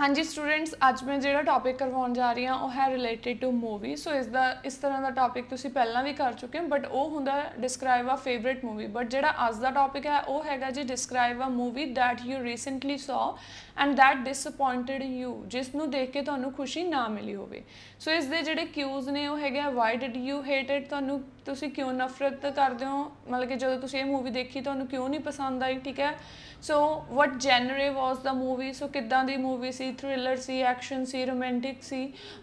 ਹਾਂਜੀ ਸਟੂਡੈਂਟਸ ਅੱਜ ਮੈਂ ਜਿਹੜਾ ਟੌਪਿਕ ਕਰਵਾਉਣ ਜਾ ਰਹੀ ਹਾਂ ਉਹ ਹੈ ਰਿਲੇਟਡ ਟੂ ਮੂਵੀ ਸੋ ਇਸ ਦਾ ਇਸ ਤਰ੍ਹਾਂ ਦਾ ਟੌਪਿਕ ਤੁਸੀਂ ਪਹਿਲਾਂ ਵੀ ਕਰ ਚੁੱਕੇ ਹੋ ਬਟ ਉਹ ਹੁੰਦਾ ਡਿਸਕ੍ਰਾਈਬ ਆ ਫੇਵਰਿਟ ਮੂਵੀ ਬਟ ਜਿਹੜਾ ਅੱਜ ਦਾ ਟੌਪਿਕ ਹੈ ਉਹ ਹੈਗਾ ਜੀ describe a movie that you recently saw and that disappointed you ਜਿਸ ਨੂੰ ਦੇਖ ਕੇ ਤੁਹਾਨੂੰ ਖੁਸ਼ੀ ਨਾ ਮਿਲੀ ਹੋਵੇ ਸੋ ਇਸ ਦੇ ਜਿਹੜੇ ਕਿਊਜ਼ ਨੇ ਉਹ ਹੈਗਾ why did you hate it ਤੁਹਾਨੂੰ ਤੁਸੀਂ ਕਿਉਂ ਨਫ਼ਰਤ ਕਰਦੇ ਹੋ ਮਤਲਬ ਕਿ ਜਦੋਂ ਤੁਸੀਂ ਇਹ ਮੂਵੀ ਦੇਖੀ ਤੁਹਾਨੂੰ ਕਿਉਂ ਨਹੀਂ ਪਸੰਦ ਆਈ ਠੀਕ ਹੈ ਸੋ ਵਾਟ ਜਨਰੇ ਵਾਸ ਦਾ ਮੂਵੀ ਸੋ ਕਿੱਦਾਂ ਦੀ ਮੂਵੀ ਸੀ ਸੀ ਥ੍ਰਿਲਰ ਸੀ ਐਕਸ਼ਨ ਸੀ ਰੋਮਾਂਟਿਕ ਸੀ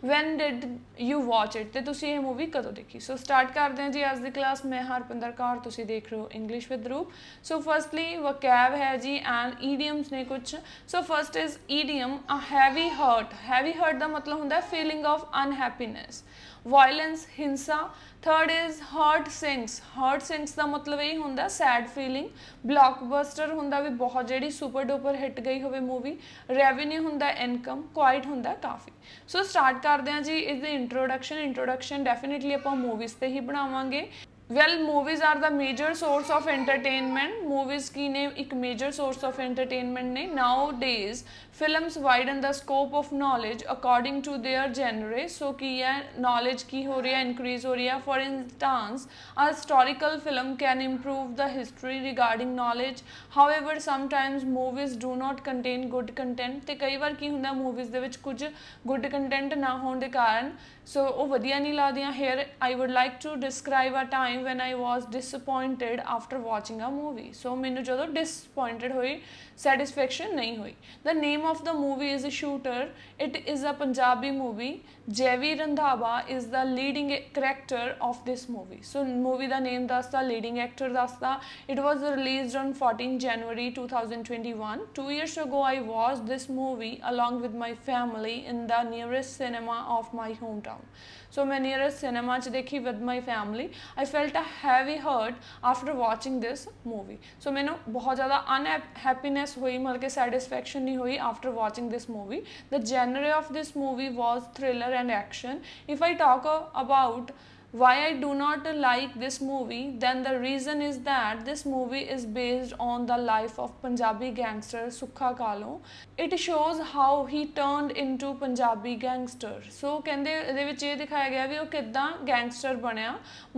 when did you watch it ਤੇ ਤੁਸੀਂ ਇਹ ਮੂਵੀ ਕਦੋਂ ਦੇਖੀ ਸੋ ਸਟਾਰਟ ਕਰਦੇ ਹਾਂ ਜੀ ਅੱਜ ਦੀ ਕਲਾਸ ਮੈਂ ਹਰਪਿੰਦਰ ਕੌਰ ਤੁਸੀਂ ਦੇਖ ਰਹੇ ਹੋ ਇੰਗਲਿਸ਼ ਵਿਦ ਰੂਪ ਸੋ ਫਰਸਟਲੀ ਵਕੈਬ ਹੈ ਜੀ ਐਂਡ ਈਡੀਅਮਸ ਨੇ ਕੁਝ so first is idiom a heavy heart heavy heart ਦਾ ਮਤਲਬ ਹੁੰਦਾ ਹੈ ਫੀਲਿੰਗ ਆਫ ਅਨਹੈਪੀਨੈਸ ਵਾਇਲੈਂਸ ਹਿੰਸਾ third is heart sinks heart sinks ਦਾ ਮਤਲਬ ਇਹ ਹੁੰਦਾ ਸੈਡ ਫੀਲਿੰਗ ਬਲੌਕਬਸਟਰ ਹੁੰਦਾ ਵੀ ਬਹੁਤ ਜਿਹੜੀ ਸੁਪਰ ਡੂਪਰ ਹਿੱਟ ਗਈ ਹੋਵੇ ਮੂਵੀ ਰੈਵਨਿਊ ਹੁੰਦਾ ਇਨਕਮ ਕੁਆਇਟ ਹੁੰਦਾ ਕਾਫੀ ਸੋ ਸਟਾਰਟ ਕਰਦੇ ਹਾਂ ਜੀ ਇਸ ਦੀ ਇੰਟਰੋਡਕਸ਼ਨ ਇੰਟਰੋਡਕਸ਼ਨ ਡੈਫੀਨਿਟਲੀ ਆਪਾਂ ਮੂਵੀਜ਼ ਤੇ ਹੀ ਬਣਾਵਾਂਗੇ well movies are the major source of entertainment movies ਕੀ ਨੇ ਇੱਕ ਮੇਜਰ ਸੋਰਸ ਆਫ ਐਂਟਰਟੇਨਮੈਂਟ ਨੇ nowadays films widen the scope of knowledge according to their genre so ਕੀ ਹੈ ਨੌਲੇਜ ਕੀ ਹੋ ਰਿਹਾ ਇਨਕਰੀਜ਼ ਹੋ ਰਿਹਾ for instance a historical film can improve the history regarding knowledge however sometimes movies do not contain good content ਤੇ ਕਈ ਵਾਰ ਕੀ ਹੁੰਦਾ ਮੂਵੀਜ਼ ਦੇ ਵਿੱਚ ਕੁਝ ਗੁੱਡ ਕੰਟੈਂਟ ਨਾ ਹੋਣ ਦੇ ਕਾਰਨ ਸੋ ਉਹ ਵਧੀਆ ਨਹੀਂ ਲੱਗਦੀਆਂ here I would like to describe a time time when I was disappointed after watching a movie. So Minu जो disappointed hoi, satisfaction नहीं hoi. The name of the movie is a shooter. It is a Punjabi movie. Javi Randhawa is the leading character of this movie. So movie the name the leading actor दस्ता. It was released on 14 January 2021. Two years ago I watched this movie along with my family in the nearest cinema of my hometown. So my nearest cinema च देखी with my family. I felt felt a heavy hurt after watching this movie so ਮੈਨੂੰ bahut zyada unhappiness hui matlab ke satisfaction nahi hui after watching this movie the genre of this movie was thriller and action if i talk about why I do not like this movie, then the reason is that this movie is based on the life of Punjabi gangster Sukha Kalo. It shows how he turned into Punjabi gangster. So kende ਇਹਦੇ vich eh dikhaya gaya ਵੀ oh ਕਿੱਦਾਂ gangster baneya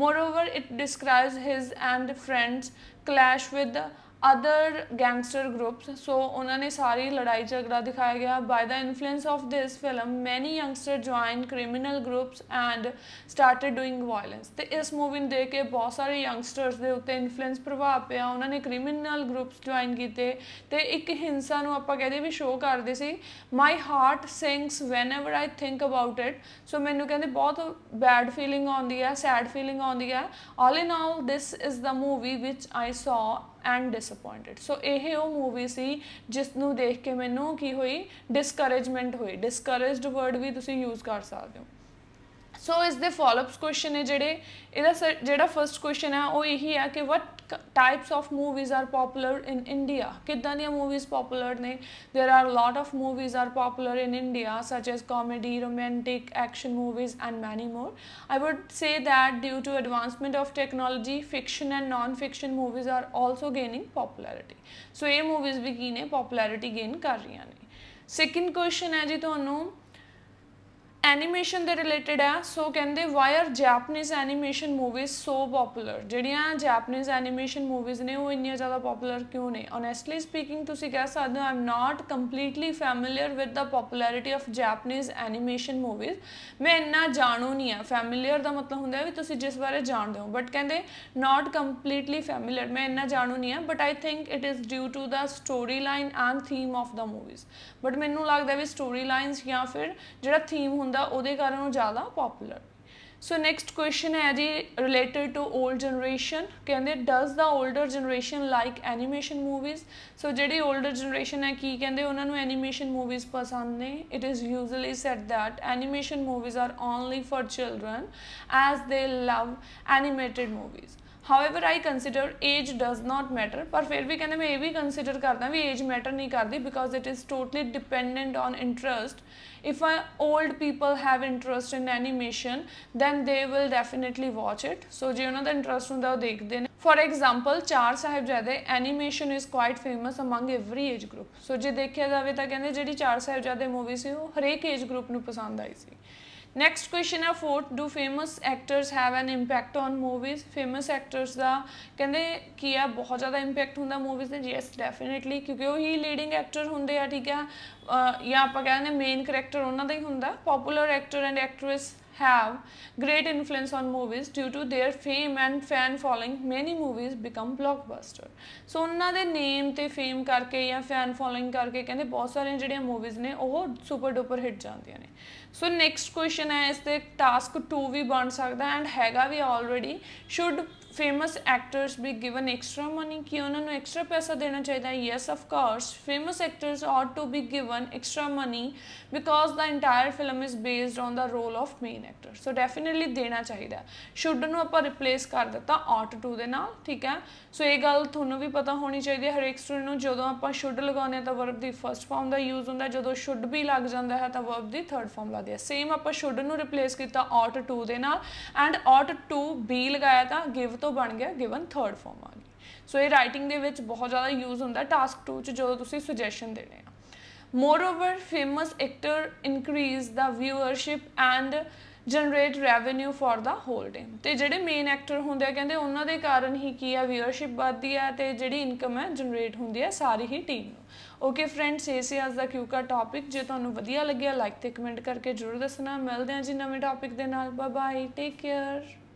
Moreover, it describes his and friends clash with the other gangster groups so ਉਹਨਾਂ ਨੇ ਸਾਰੀ ਲੜਾਈ ਝਗੜਾ ਦਿਖਾਇਆ ਗਿਆ by the influence of this film many youngster join criminal groups and started doing violence ਤੇ ਇਸ ਮੂਵੀ ਨੂੰ ਦੇਖ ਕੇ ਬਹੁਤ ਸਾਰੇ ਯੰਗਸਟਰਸ ਦੇ ਉੱਤੇ ਇਨਫਲੂਐਂਸ ਪ੍ਰਭਾਵ ਪਿਆ ਉਹਨਾਂ ਨੇ ਕ੍ਰਿਮੀਨਲ ਗਰੁੱਪਸ ਜੁਆਇਨ ਕੀਤੇ ਤੇ ਇੱਕ ਹਿੰਸਾ ਨੂੰ ਆਪਾਂ ਕਹਦੇ ਵੀ ਸ਼ੋਅ ਕਰਦੇ ਸੀ my heart sings whenever I think about it so ਮੈਨੂੰ ਕਹਿੰਦੇ ਬਹੁਤ ਬੈਡ ਫੀਲਿੰਗ ਆਉਂਦੀ ਹੈ ਸੈਡ ਫੀਲਿੰਗ ਆਉਂਦੀ ਹੈ all in all this is the movie which I saw and ਡਿਸਅਪਾਇੰਟਡ ਸੋ ਇਹ ਉਹ ਮੂਵੀ ਸੀ ਜਿਸ ਨੂੰ ਦੇਖ ਕੇ ਮੈਨੂੰ ਕੀ ਹੋਈ ਡਿਸਕਰੇਜਮੈਂਟ ਹੋਈ ਡਿਸਕਰੇਜਡ ਵਰਡ ਵੀ ਤੁਸੀਂ ਯੂਜ਼ ਕਰ ਸਕਦੇ ਹੋ ਸੋ ਇਸ ਦੇ ਫਾਲੋਅਪਸ ਕੁਐਸਚਨ ਹੈ ਜਿਹੜੇ ਇਹਦਾ ਜਿਹੜਾ ਫਰਸਟ ਕੁਐਸਚਨ ਹੈ ਉਹ ਇਹੀ ਹੈ ਕਿ what types of movies are popular in India ਕਿੱਦਾਂ ਦੀਆਂ ਮੂਵੀਜ਼ ਪਪੂਲਰ ਨੇ there are lot of movies are popular in India such as comedy romantic action movies and many more I would say that due to advancement of technology fiction and non fiction movies are also gaining popularity so ਇਹ movies ਵੀ ਕੀ ਨੇ popularity gain ਕਰ ਰਹੀਆਂ ਨੇ second question ਹੈ ਜੀ ਤੁਹਾਨੂੰ animation ਦੇ related ਆ ਸੋ ਕਹਿੰਦੇ why are Japanese animation movies so popular ਜਿਹੜੀਆਂ ਜਾਪਨੀਜ਼ ਐਨੀਮੇਸ਼ਨ ਮੂਵੀਜ਼ ਨੇ ਉਹ ਇੰਨੀਆਂ ਜ਼ਿਆਦਾ ਪਪੂਲਰ ਕਿਉਂ ਨੇ ਓਨੈਸਟਲੀ ਸਪੀਕਿੰਗ ਤੁਸੀਂ ਕਹਿ ਸਕਦੇ ਹੋ I'm not completely familiar with the popularity of Japanese animation movies ਮੈਂ ਇੰਨਾ ਜਾਣੂ ਨਹੀਂ ਆ ਫੈਮਿਲੀਅਰ ਦਾ ਮਤਲਬ ਹੁੰਦਾ ਵੀ ਤੁਸੀਂ ਜਿਸ ਬਾਰੇ ਜਾਣਦੇ ਹੋ ਬਟ ਕਹਿੰਦੇ ਨਾਟ ਕੰਪਲੀਟਲੀ ਫੈਮਿਲੀਅਰ ਮੈਂ ਇੰਨਾ ਜਾਣੂ ਨਹੀਂ ਆ but I think it is due to the story line and theme of the movies but ਮੈਨੂੰ ਲੱਗਦਾ ਵੀ ਸਟੋਰੀ ਲਾਈਨਸ ਜਾਂ ਫਿਰ ਜਿਹੜਾ ਥੀਮ ਹੁੰਦਾ ਹੁੰਦਾ ਉਹਦੇ ਕਾਰਨ ਉਹ ਜ਼ਿਆਦਾ ਪਪੂਲਰ So next question ਹੈ ਜੀ ਰਿਲੇਟਡ ਟੂ 올ਡ ਜਨਰੇਸ਼ਨ ਕਹਿੰਦੇ does the older generation like animation movies so ਜਿਹੜੀ 올ਡਰ ਜਨਰੇਸ਼ਨ ਹੈ ਕੀ ਕਹਿੰਦੇ ਉਹਨਾਂ ਨੂੰ ਐਨੀਮੇਸ਼ਨ ਮੂਵੀਜ਼ ਪਸੰਦ ਨੇ it is usually said that animation movies are only for children as they love animated However I consider age does not matter par phir bhi kehnde main eh bhi consider karda vi age matter nahi kardi because it is totally dependent on interest if a old people have interest in animation then then they will definitely watch it so ਜੇ ਉਹਨਾਂ ਦਾ interest ਹੁੰਦਾ ਉਹ ਦੇਖਦੇ ਨੇ four example Chaar Sahibzaade animation is quite famous among every age group so ਜੇ ਦੇਖਿਆ ਜਾਵੇ ਤਾਂ ਕਹਿੰਦੇ ਜਿਹੜੀ ਚਾਰ ਸਾਹਿਬਜ਼ਾਦੇ ਮੂਵੀ ਸੀ ਉਹ ਹਰੇਕ ਏਜ ਗਰੁੱਪ ਨੂੰ ਪਸੰਦ ਆਈ ਸੀ ਨੈਕਸਟ ਕੁਐਸਚਨ ਹੈ fourth do famous actors have an impact on movies famous actors ਦਾ ਕਹਿੰਦੇ ਕੀ ਆ ਬਹੁਤ ਜ਼ਿਆਦਾ ਇੰਪੈਕਟ ਹੁੰਦਾ ਮੂਵੀਜ਼ ਤੇ ਯੈਸ ਡੈਫੀਨਿਟਲੀ ਕਿਉਂਕਿ ਉਹ ਹੀ ਲੀਡਿੰਗ ਐਕਟਰ ਹੁੰਦੇ ਆ ਠੀਕ ਆ ਜਾਂ ਆਪਾਂ ਕਹਿੰਦੇ ਮੇਨ ਕੈਰੈਕਟਰ ਉਹਨਾਂ ਦਾ ਹੀ ਹੁੰਦਾ popular actor and actress have great influence on movies due to their fame and fan following many movies become blockbuster so ਉਹਨਾਂ ਦੇ ਨੇਮ ਤੇ ਫੇਮ ਕਰਕੇ ਜਾਂ ਫੈਨ ਫੋਲੋਇੰਗ ਕਰਕੇ ਕਹਿੰਦੇ ਬਹੁਤ ਸਾਰੀਆਂ ਜਿਹੜੀਆਂ ਮੂਵੀਜ਼ ਨੇ ਉਹ ਸੁਪਰ ਡੁਪਰ ਹਿੱਟ ਜਾਂਦੀਆਂ ਨੇ ਸੋ ਨੈਕਸਟ ਕੁਐਸਚਨ ਹੈ ਇਸ ਤੇ ਟਾਸਕ 2 ਵੀ ਬਣ ਸਕਦਾ ਐਂਡ ਹੈਗਾ ਵੀ already should famous actors be given extra money ਕਿ ਉਹਨਾਂ ਨੂੰ ਐਕਸਟਰਾ ਪੈਸਾ ਦੇਣਾ ਚਾਹੀਦਾ ਹੈ yes of course famous actors ought to be given extra money because the entire film is based on the role of main actor so definitely ਦੇਣਾ ਚਾਹੀਦਾ should ਨੂੰ ਆਪਾਂ ਰਿਪਲੇਸ ਕਰ ਦਿੱਤਾ ਆਟ ਟੂ ਦੇ ਨਾਲ ਠੀਕ ਹੈ ਸੋ ਇਹ ਗੱਲ ਤੁਹਾਨੂੰ ਵੀ ਪਤਾ ਹੋਣੀ ਚਾਹੀਦੀ ਹੈ ਹਰ ਇੱਕ ਸਟੂਡੈਂਟ ਨੂੰ ਜਦੋਂ ਆਪਾਂ ਸ਼ੁੱਡ ਲਗਾਉਂਦੇ ਹਾਂ ਤਾਂ ਵਰਬ ਦੀ ਫਰਸਟ ਫਾਰਮ ਦਾ ਯੂਜ਼ ਹੁੰਦਾ ਜਦੋਂ ਸ਼ੁੱਡ ਵੀ ਲੱਗ ਜਾਂਦਾ ਹੈ ਤਾਂ ਵਰਬ ਦੀ ਥਰਡ ਫਾਰਮ ਲੱਗਦੀ ਹੈ ਸੇਮ ਆਪਾਂ ਸ਼ੁੱਡ ਨੂੰ ਰਿਪਲੇਸ ਕੀਤਾ ਆਟ ਟੂ ਦੇ ਨਾਲ ਐਂਡ ਆਟ ਟੂ ਬੀ ਲਗਾਇਆ ਤਾਂ ਗਿਵ ਤੋਂ ਬਣ ਗਿਆ ਗਿਵਨ ਥਰਡ ਫਾਰਮ ਆ ਗਈ ਸੋ ਇਹ ਰਾਈਟਿੰਗ ਦੇ ਵਿੱਚ ਬਹੁਤ ਜ਼ਿਆਦਾ ਯੂਜ਼ ਹੁੰਦਾ ਟਾਸਕ 2 ਚ ਜਦੋਂ ਤੁਸੀਂ ਸੁਜੈਸ਼ਨ ਦੇਣੇ ਆ moreover famous actor increase the viewership and generate revenue for the whole time ਤੇ ਜਿਹੜੇ ਮੇਨ ਐਕਟਰ ਹੁੰਦੇ ਆ ਕਹਿੰਦੇ ਉਹਨਾਂ ਦੇ ਕਾਰਨ ਹੀ ਕੀ ਆ ਵਿਊਅਰਸ਼ਿਪ ਵਧਦੀ ਆ ਤੇ ਜਿਹੜੀ ਇਨਕਮ ਹੈ ਜਨਰੇਟ ਹੁੰਦੀ ਆ ਸਾਰੀ ਹੀ ਟੀਮ ਨੂੰ ਓਕੇ ਫਰੈਂਡਸ ਇਹ ਸੀ ਅੱਜ ਦਾ ਕਿਊ ਕਾ ਟਾਪਿਕ ਜੇ ਤੁਹਾਨੂੰ ਵਧੀਆ ਲੱਗਿਆ ਲਾਈਕ ਤੇ ਕਮੈਂਟ ਕਰਕੇ ਜਰੂਰ ਦੱਸਣਾ ਮਿਲਦੇ ਆ ਜੀ ਨਵੇਂ ਟਾਪਿਕ ਦੇ ਨਾਲ ਬਾਏ ਬਾਏ ਟੇਕ ਕੇਅਰ